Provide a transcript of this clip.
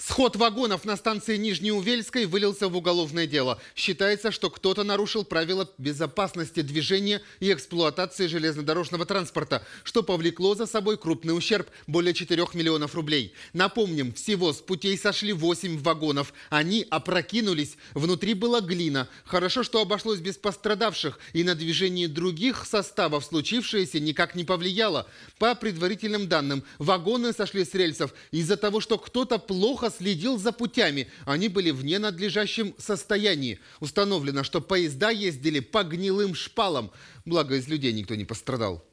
Сход вагонов на станции Нижнеувельской вылился в уголовное дело. Считается, что кто-то нарушил правила безопасности движения и эксплуатации железнодорожного транспорта, что повлекло за собой крупный ущерб – более 4 миллионов рублей. Напомним, всего с путей сошли 8 вагонов. Они опрокинулись. Внутри была глина. Хорошо, что обошлось без пострадавших, и на движение других составов случившееся никак не повлияло. По предварительным данным, вагоны сошли с рельсов из-за того, что кто-то плохо следил за путями. Они были в ненадлежащем состоянии. Установлено, что поезда ездили по гнилым шпалам. Благо, из людей никто не пострадал.